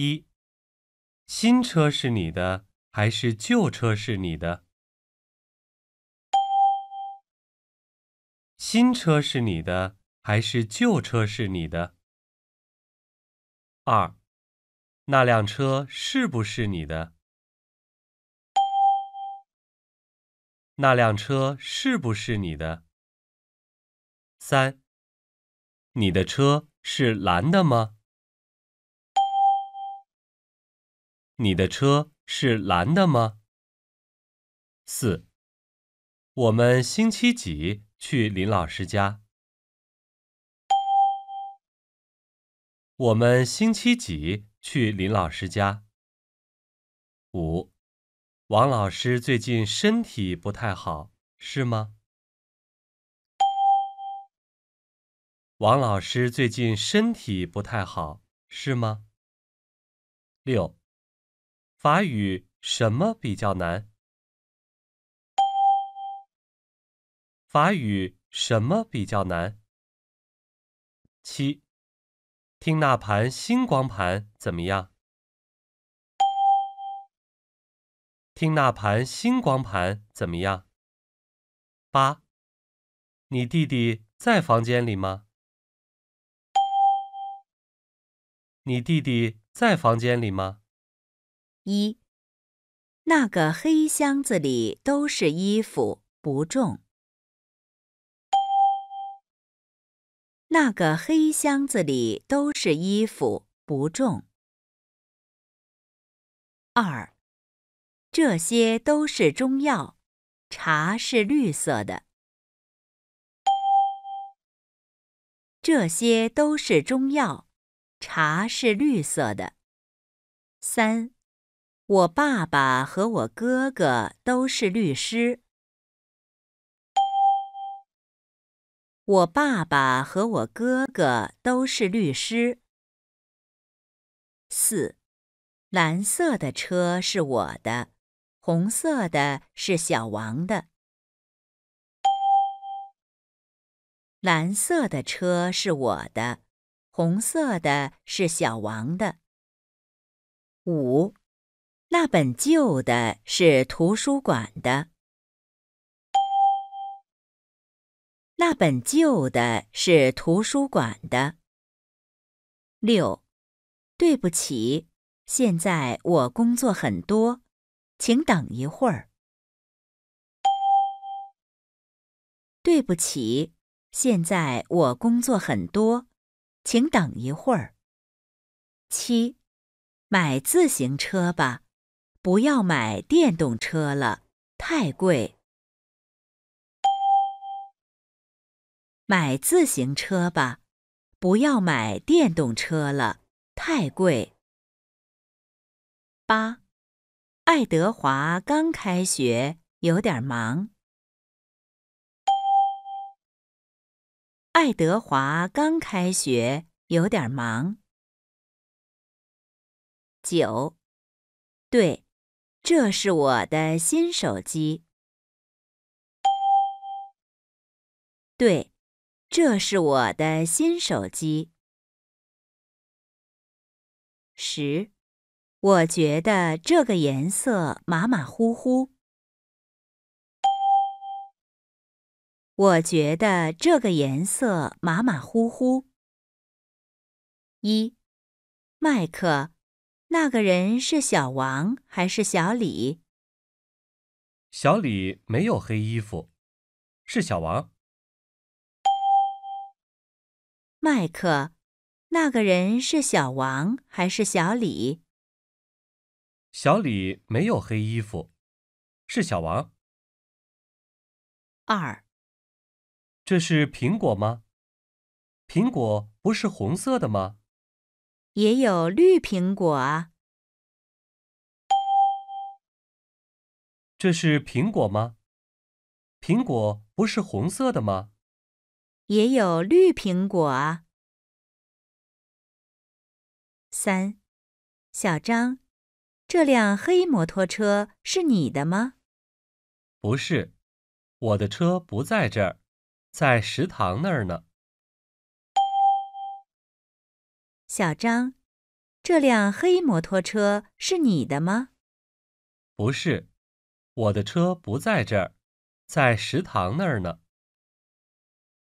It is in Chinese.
一，新车是你的还是旧车是你的？新车是你的还是旧车是你的？二，那辆车是不是你的？那辆车是不是你的？三，你的车是蓝的吗？你的车是蓝的吗？四，我们星期几去林老师家？我们星期几去林老师家？五，王老师最近身体不太好，是吗？王老师最近身体不太好，是吗？六。法语什么比较难？法语什么比较难？七，听那盘新光盘怎么样？听那盘新光盘怎么样？八，你弟弟在房间里吗？你弟弟在房间里吗？一，那个黑箱子里都是衣服，不重。那个黑箱子里都是衣服，不重。二，这些都是中药，茶是绿色的。这些都是中药，茶是绿色的。三。我爸爸和我哥哥都是律师。我爸爸和我哥哥都是律师。四，蓝色的车是我的，红色的是小王的。蓝色的车是我的，红色的是小王的。五。那本旧的是图书馆的。那本旧的是图书馆的。六，对不起，现在我工作很多，请等一会儿。对不起，现在我工作很多，请等一会儿。七，买自行车吧。不要买电动车了，太贵。买自行车吧。不要买电动车了，太贵。八，爱德华刚开学，有点忙。爱德华刚开学，有点忙。九，对。这是我的新手机。对，这是我的新手机。十，我觉得这个颜色马马虎虎。我觉得这个颜色马马虎虎。一，麦克。那个人是小王还是小李？小李没有黑衣服，是小王。麦克，那个人是小王还是小李？小李没有黑衣服，是小王。二，这是苹果吗？苹果不是红色的吗？也有绿苹果啊。这是苹果吗？苹果不是红色的吗？也有绿苹果啊。三，小张，这辆黑摩托车是你的吗？不是，我的车不在这儿，在食堂那儿呢。小张，这辆黑摩托车是你的吗？不是，我的车不在这儿，在食堂那儿呢。